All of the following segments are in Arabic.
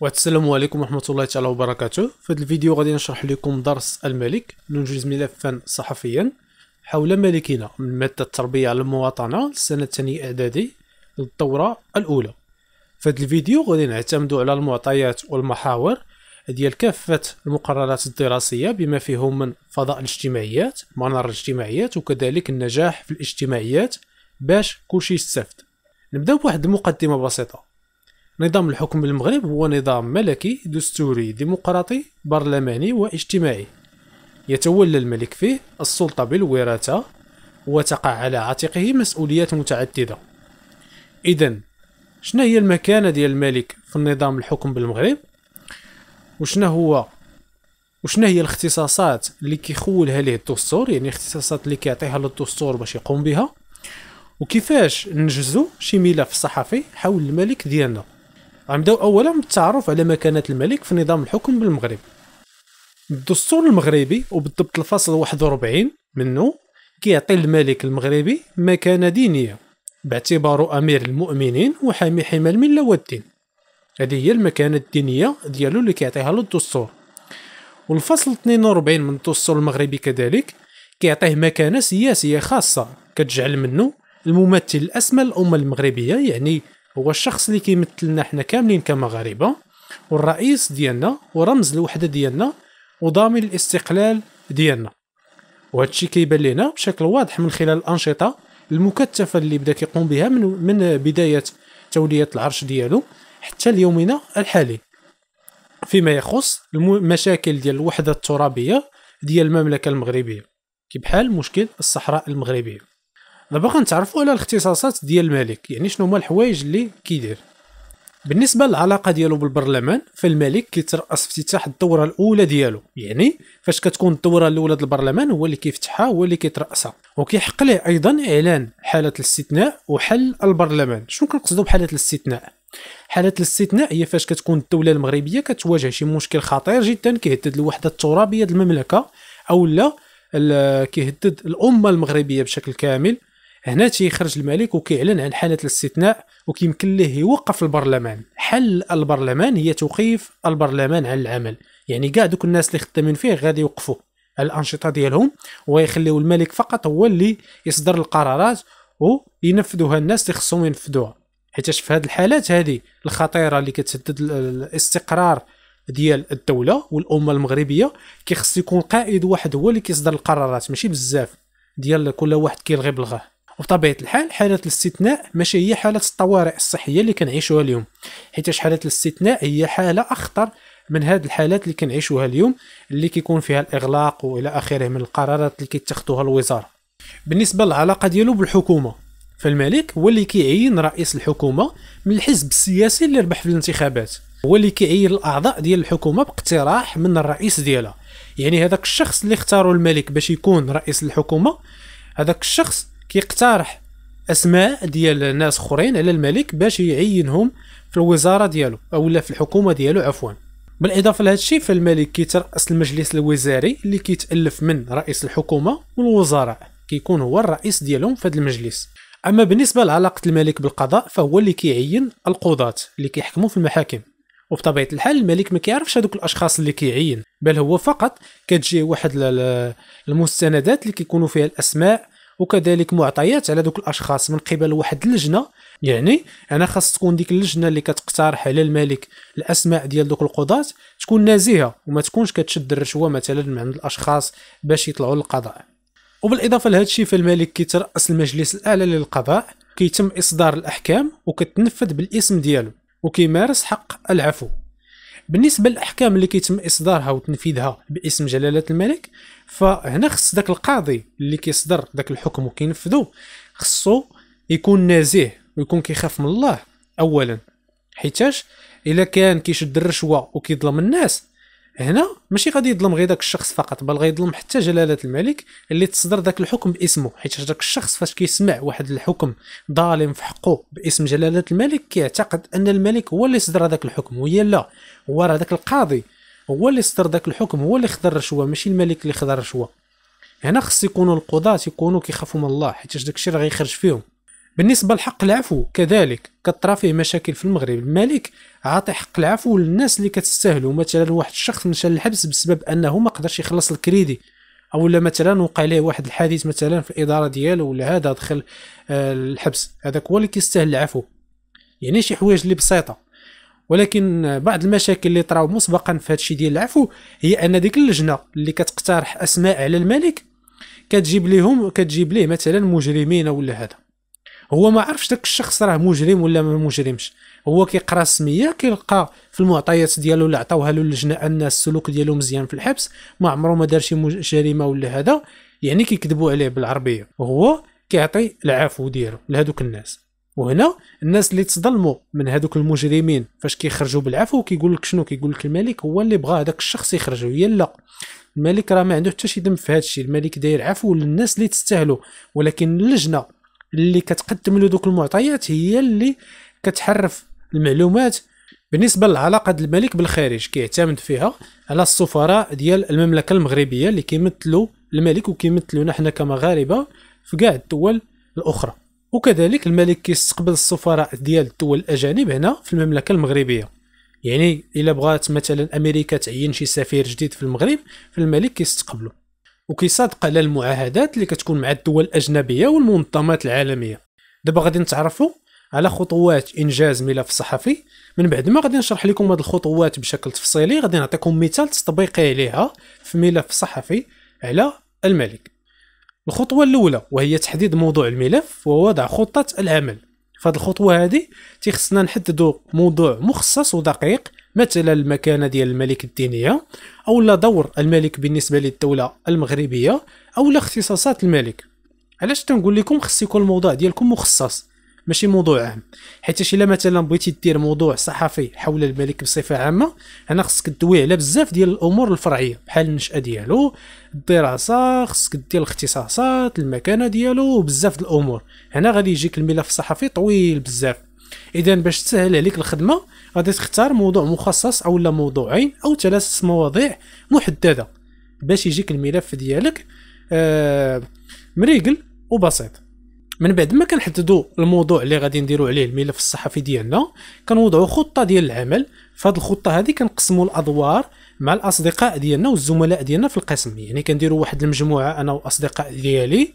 والسلام عليكم ورحمة الله تعالى وبركاته في هذا الفيديو غادي نشرح لكم درس الملك ننجز ملفا صحفيا حول ملكنا من مادة التربية على المواطنة السنة الثانية إعدادي للدورة الأولى في هذا الفيديو غادي نعتمدوا على المعطيات والمحاور ديال كافة المقررات الدراسية بما فيهم من فضاء الاجتماعيات منار الاجتماعيات وكذلك النجاح في الاجتماعيات باش كلشي يستافد نبداو بواحد المقدمة بسيطة نظام الحكم بالمغرب هو نظام ملكي دستوري ديمقراطي برلماني واجتماعي يتولى الملك فيه السلطة بالوراثة وتقع على عاتقه مسؤوليات متعددة إذا شنو هي المكانة ديال الملك في نظام الحكم بالمغرب وشنا هو وشنا هي الاختصاصات اللي كيخولها ليه الدستور يعني الاختصاصات اللي كيعطيها للدستور باش يقوم بها وكيفاش نجزو شي ملف صحفي حول الملك ديالنا غنبداو اولا بالتعرف على مكانه الملك في نظام الحكم بالمغرب الدستور المغربي وبالضبط الفصل 41 منه كيعطي الملك المغربي مكانه دينيه باعتباره امير المؤمنين وحامي حمى المله والدين هذه هي المكانه الدينيه ديالو اللي كيعطيها له الدستور والفصل 42 من الدستور المغربي كذلك كيعطيه مكانه سياسيه خاصه كتجعل منه الممثل الاسمى للامه المغربيه يعني هو الشخص اللي كيمثلنا حنا كاملين كمغاربه والرئيس ديالنا ورمز الوحده ديالنا وضامن الاستقلال ديالنا وهذا الشيء كيبان لنا بشكل واضح من خلال الانشطه المكثفه اللي بدا كيقوم بها من من بدايه توليه العرش ديالو حتى ليومنا الحالي فيما يخص المشاكل ديال الوحده الترابيه ديال المملكه المغربيه كبحال مشكل الصحراء المغربيه دابا غنتعرفوا على الاختصاصات ديال الملك يعني شنو هما الحوايج اللي كيدير بالنسبه للعلاقه ديالو بالبرلمان فالملك كيتراس افتتاح الدوره الاولى ديالو يعني فاش كتكون الدوره الاولى ديال البرلمان هو اللي كيفتحها هو اللي كيتراسها وكيحق ليه ايضا اعلان حاله الاستثناء وحل البرلمان شنو كنقصدو بحاله الاستثناء حاله الاستثناء هي فاش كتكون الدوله المغربيه كتواجه شي مشكل خطير جدا كيهدد الوحده الترابيه ديال المملكه او لا كيهدد الامه المغربيه بشكل كامل هنا تيخرج الملك وكيعلن عن حاله الاستثناء وكيمكن ليه يوقف البرلمان حل البرلمان هي توقيف البرلمان عن العمل يعني كاع دوك الناس اللي خدامين فيه غادي يوقفوا الانشطه ديالهم ويخليو الملك فقط هو اللي يصدر القرارات وينفذوها الناس اللي خصهم ينفذوها حيت في هذه الحالات هذه الخطيره اللي كتهدد الاستقرار ديال الدوله والامه المغربيه كيخص يكون قائد واحد هو اللي كيصدر القرارات ماشي بزاف ديال كل واحد كيلغي بلغاه وبطبيعه الحال حاله الاستثناء ماشي هي حاله الطوارئ الصحيه اللي كنعيشوها اليوم حيت حاله الاستثناء هي حاله اخطر من هاد الحالات اللي كنعيشوها اليوم اللي كيكون فيها الاغلاق والى اخره من القرارات اللي كيتخذوها الوزاره بالنسبه للعلاقه ديالو بالحكومه فالملك هو اللي كيعين رئيس الحكومه من الحزب السياسي اللي ربح في الانتخابات هو اللي كيعين الاعضاء ديال الحكومه باقتراح من الرئيس ديالها يعني هذاك الشخص اللي اختاره الملك باش يكون رئيس الحكومه هذاك الشخص كيقترح اسماء ديال ناس اخرين على الملك باش يعينهم في الوزاره ديالو او لا في الحكومه ديالو عفوا بالاضافه لهذا الشيء فالملك كيترأس المجلس الوزاري اللي كيتالف من رئيس الحكومه والوزراء كيكون هو الرئيس ديالهم في هذا المجلس اما بالنسبه لعلاقه الملك بالقضاء فهو اللي كيعين القضاة اللي كيحكموا في المحاكم وبطبيعه الحال الملك ما كيعرفش هذوك الاشخاص اللي كيعين بل هو فقط كتجي واحد المستندات اللي كيكونوا فيها الاسماء وكذلك معطيات على دوك الاشخاص من قبل واحد اللجنه يعني انا خاص تكون ديك اللجنه اللي كتقترح على الملك الاسماء ديال دوك القضاة تكون نزيهه وما تكونش كتشد الرشوه مثلا من عند الاشخاص باش يطلعوا للقضاء وبالاضافه لهذا الشيء فالملك كيتراس المجلس الاعلى للقضاء كيتم اصدار الاحكام وكتنفذ بالاسم ديالو وكيمارس حق العفو بالنسبه للاحكام اللي كيتم اصدارها وتنفيذها باسم جلاله الملك فهنا خص داك القاضي اللي كيصدر داك الحكم وكينفذو خصو يكون نزيه ويكون كيخاف من الله اولا حيتاش الا كان كيشد الرشوه وكيظلم الناس هنا ماشي غادي يظلم غير داك الشخص فقط بل غيظلم حتى جلاله الملك اللي تصدر داك الحكم باسمه حيت داك الشخص فاش كيسمع واحد الحكم ظالم في حقه باسم جلاله الملك كيعتقد ان الملك هو اللي صدر هذاك الحكم وهي لا هو راه داك القاضي هو اللي صدر ذاك الحكم هو اللي خدا الرشوه ماشي الملك اللي خدا الرشوه هنا خص يكونوا القضاة يكونوا كيخافوا من الله حيت داك الشيء راه غيخرج فيهم بالنسبه لحق العفو كذلك كطرا فيه مشاكل في المغرب الملك عاطي حق العفو للناس اللي كتستاهلو مثلا واحد الشخص مشى للحبس بسبب انه ما قدرش يخلص الكريدي او لا مثلا وقع ليه واحد الحادث مثلا في الاداره ديالو ولا هذا دخل آه، الحبس هذاك هو اللي كيستاهل العفو يعني شي حوايج اللي بسيطه ولكن بعض المشاكل اللي طراو مسبقا في الشيء ديال العفو هي ان ديك اللجنه اللي كتقترح اسماء على الملك كتجيب ليهم كتجيب ليه مثلا مجرمين ولا هذا هو ما عرفش داك الشخص راه مجرم ولا ما مجرمش هو كيقرا السميه كيلقى في المعطيات ديالو اللي عطاوها له اللجنه ان السلوك ديالو مزيان في الحبس ما عمره ما دار شي جريمه ولا هذا يعني كيكذبوا عليه بالعربيه وهو كيعطي العفو ديالو لهذوك الناس وهنا الناس اللي تظلموا من هذوك المجرمين فاش كيخرجوا بالعفو كيقول لك شنو كيقول لك الملك هو اللي بغى هذاك الشخص هي يلا الملك راه ما عنده حتى شي ذنب في هذا الشيء الملك داير عفو للناس اللي تستاهلو ولكن اللجنه اللي كتقدم له دوك المعطيات هي اللي كتحرف المعلومات بالنسبه للعلاقه ديال الملك بالخارج كيعتمد فيها على السفراء ديال المملكه المغربيه اللي كيمثلوا الملك وكيمثلونا حنا كمغاربه في كاع الدول الاخرى وكذلك الملك كيستقبل السفراء ديال الدول الاجانب هنا في المملكه المغربيه يعني الا بغات مثلا امريكا تعين شي سفير جديد في المغرب فالملك كيستقبله وكيصادق على المعاهدات اللي كتكون مع الدول الاجنبيه والمنظمات العالميه دابا غادي نتعرفوا على خطوات انجاز ملف صحفي من بعد ما غادي نشرح لكم هاد الخطوات بشكل تفصيلي غادي نعطيكم مثال تطبيقي عليها في ملف صحفي على الملك الخطوه الاولى وهي تحديد موضوع الملف ووضع خطه العمل فهاد الخطوه هذه تيخصنا نحددو موضوع مخصص ودقيق مثلا المكانه ديال الملك الدينيه اولا دور الملك بالنسبه للدوله المغربيه اولا اختصاصات الملك علاش تنقول لكم خص يكون الموضوع ديالكم مخصص ماشي موضوع عام حيت الا مثلا بغيتي دير موضوع صحفي حول الملك بصفه عامه هنا خصك دوي على بزاف ديال الامور الفرعيه بحال النشاه ديالو الدراسه خصك دير الاختصاصات المكانه ديالو وبزاف ديال الامور هنا غادي يجيك الملف الصحفي طويل بزاف اذا باش تسهل عليك الخدمه غادي تختار موضوع مخصص او لا موضوعين او ثلاثه مواضيع محدده باش يجيك الملف ديالك آه مريقل وبسيط من بعد ما كنحددوا الموضوع اللي غادي نديروا عليه الملف الصحفي ديالنا كنوضعوا خطه ديال العمل فهاد الخطه هذه كنقسموا الادوار مع الاصدقاء ديالنا والزملاء ديالنا في القسم يعني كنديروا واحد المجموعه انا واصدقاء ديالي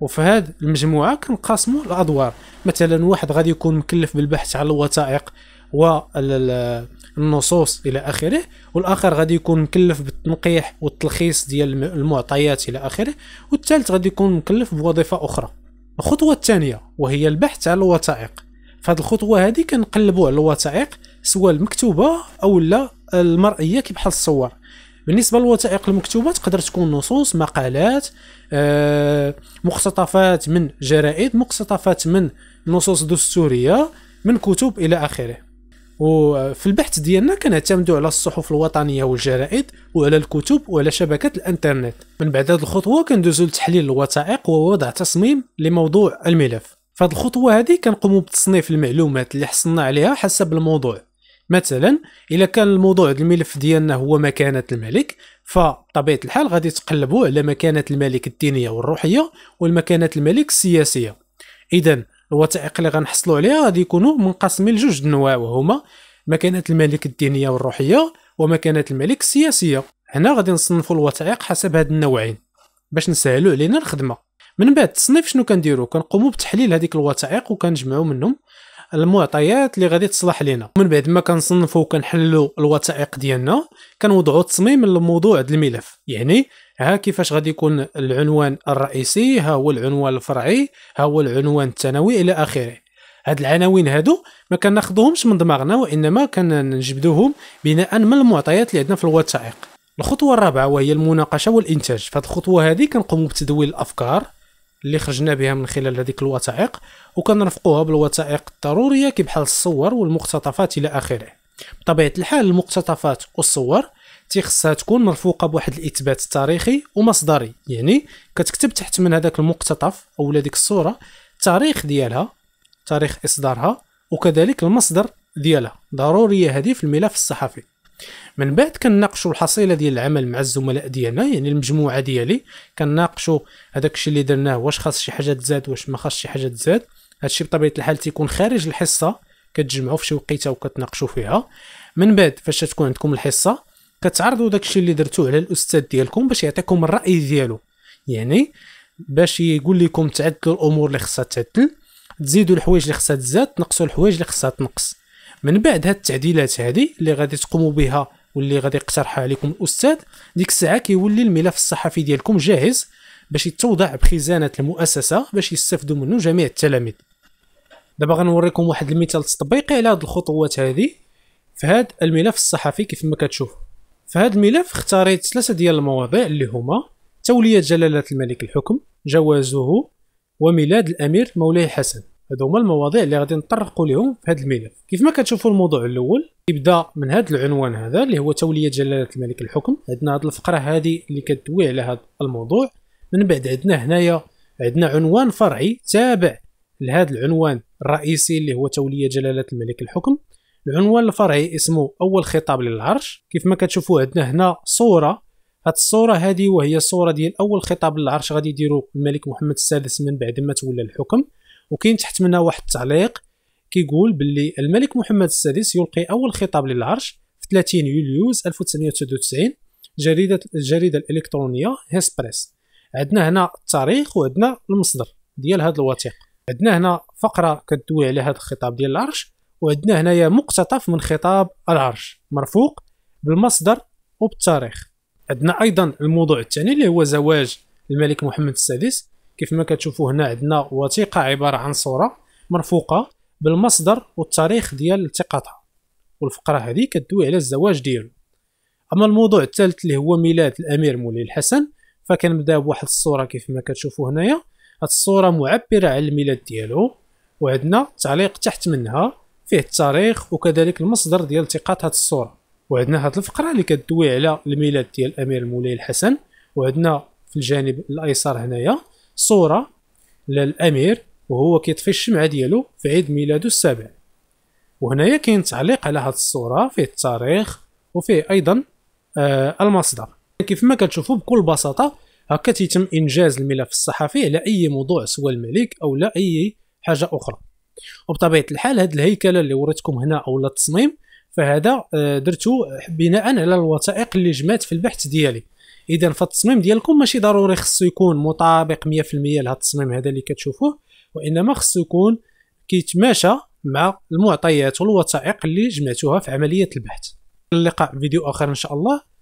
وفي هاد المجموعه كنقسموا الادوار مثلا واحد غادي يكون مكلف بالبحث على الوثائق والنصوص الى اخره والاخر غادي يكون مكلف بالتنقيح والتلخيص ديال المعطيات الى اخره والثالث غادي يكون مكلف بوظيفه اخرى الخطوه الثانيه وهي البحث على الوثائق فهاد الخطوه هذه كنقلبوا على الوثائق سواء المكتوبه او لا المرئيه كي بحال الصور بالنسبه للوثائق المكتوبه تقدر تكون نصوص مقالات آه، مقتطفات من جرائد مقتطفات من نصوص دستوريه من كتب الى اخره وفي البحث ديالنا كنعتمدوا على الصحف الوطنيه والجرائد وعلى الكتب وعلى شبكه الانترنت من بعد هذه الخطوه كندوزو لتحليل الوثائق ووضع تصميم لموضوع الملف فهاد الخطوه هذه كنقوموا بتصنيف المعلومات اللي حصلنا عليها حسب الموضوع مثلا الا كان الموضوع الملف ديالنا هو مكانه الملك فطبيعه الحال غادي تقلبوا على مكانه الملك الدينيه والروحيه والمكانه الملك السياسيه اذا الوثائق اللي غنحصلوا عليها غادي يكونوا منقسمين لجوج نواع وهما مكانه الملك الدينيه والروحيه ومكانه الملك السياسيه هنا غادي نصنفوا الوثائق حسب هاد النوعين باش نسهلوا علينا الخدمه من بعد التصنيف شنو كنديروا كنقوموا بتحليل هذيك الوثائق وكنجمعوا منهم المعطيات اللي غادي تصلح لنا من بعد ما كنصنفوا وكنحلوا الوثائق ديالنا كنوضعوا تصميم ديال الملف يعني ها كيفاش غادي يكون العنوان الرئيسي ها هو العنوان الفرعي ها هو العنوان الثانوي الى اخره هاد العناوين هادو ما كناخذوهمش من دماغنا وانما كنجبدوهم بناء من المعطيات اللي عندنا في الوثائق الخطوه الرابعه وهي المناقشه والانتاج فهاد الخطوه هذه كنقوموا بتدوين الافكار اللي خرجنا بها من خلال هذيك الوثائق وكنرفقوها بالوثائق الضروريه كي بحال الصور والمقتطفات الى اخره بطبيعه الحال المقتطفات والصور تيخصها تكون مرفوقه بواحد الاثبات تاريخي ومصدري يعني كتكتب تحت من هذاك المقتطف او هذيك الصوره التاريخ ديالها تاريخ اصدارها وكذلك المصدر ديالها ضروريه هذه في الملف الصحفي من بعد كنناقشوا الحصيله ديال العمل مع الزملاء ديالنا يعني المجموعه ديالي كنناقشوا هذاك الشيء اللي درناه واش خاص شي حاجه تزاد واش ما خاص شي حاجه تزاد هادشي بطبيعه الحال تيكون خارج الحصه كتجمعوا في شي وقيته وكتناقشوا فيها من بعد فاش تكون عندكم الحصه كتعرضوا داكشي اللي درتوه على الاستاذ ديالكم باش يعطيكم الراي ديالو يعني باش يقول لكم تعدلوا الامور اللي خصها تعدل تزيدوا الحوايج اللي خصها تزاد تنقصوا الحوايج اللي خصها تنقص من بعد هاد التعديلات هادي اللي غادي تقوموا بها واللي غادي يقترحها عليكم الاستاذ ديك الساعه كيولي الملف الصحفي ديالكم جاهز باش يتوضع بخزانه المؤسسه باش يستافدوا منه جميع التلاميذ دابا غنوريكم واحد المثال تطبيقي على هاد الخطوات هادي في هاد الملف الصحفي كيف ما كتشوف في هاد الملف اختاريت ثلاثه ديال المواضيع اللي هما توليه جلاله الملك الحكم جوازه وميلاد الامير مولاي حسن هادو هما المواضيع اللي غادي نطرقوا لهم في هذا الملف كيف ما كتشوفوا الموضوع الاول يبدا من هذا العنوان هذا اللي هو توليه جلاله الملك الحكم عندنا هذه الفقره هذه اللي كتدوي على هذا الموضوع من بعد عندنا هنايا عندنا عنوان فرعي تابع لهذا العنوان الرئيسي اللي هو توليه جلاله الملك الحكم العنوان الفرعي اسمه اول خطاب للعرش كيف ما كتشوفوا عندنا هنا صوره هاد الصوره هذه وهي الصوره ديال اول خطاب للعرش غادي يديرو الملك محمد السادس من بعد ما تولى الحكم وكاين تحت منها واحد التعليق كيقول باللي الملك محمد السادس يلقي اول خطاب للعرش في 30 يوليوز 1999 جريده الجريده الالكترونيه هيسبريس عندنا هنا التاريخ وعندنا المصدر ديال هذا الوثيق عندنا هنا فقره كتدوي على هذا الخطاب ديال العرش وعندنا هنايا مقتطف من خطاب العرش مرفوق بالمصدر وبالتاريخ عندنا ايضا الموضوع الثاني اللي هو زواج الملك محمد السادس كيف ما كتشوفوا هنا عندنا وثيقه عباره عن صوره مرفوقه بالمصدر والتاريخ ديال التقاطها والفقره هذه كدوي على الزواج ديالو اما الموضوع الثالث اللي هو ميلاد الامير مولاي الحسن فكنبدا بواحد الصوره كيف ما كتشوفوا هنايا هاد الصوره معبره على الميلاد ديالو وعندنا تعليق تحت منها فيه التاريخ وكذلك المصدر ديال التقاط هاد الصوره وعندنا هاد الفقره اللي كدوي على الميلاد ديال الامير مولاي الحسن وعندنا في الجانب الايسر هنايا صورة للأمير وهو كيطفي الشمعة ديالو في عيد ميلادو السابع وهنايا كاين تعليق على هاد الصورة فيه التاريخ وفيه أيضا آه المصدر كيف ما كتشوفوا بكل بساطة هكا تيتم إنجاز الملف الصحفي على أي موضوع سوى الملك أو لا أي حاجة أخرى وبطبيعة الحال هاد الهيكلة اللي وريتكم هنا أو التصميم فهذا آه، درتو بناء على الوثائق اللي جمعت في البحث ديالي اذا فالتصميم ديالكم ماشي ضروري خصو يكون مطابق 100% لهذا التصميم هذا اللي كتشوفوه وانما خصو يكون كيتماشى مع المعطيات والوثائق اللي جمعتوها في عمليه البحث نلقى فيديو اخر ان شاء الله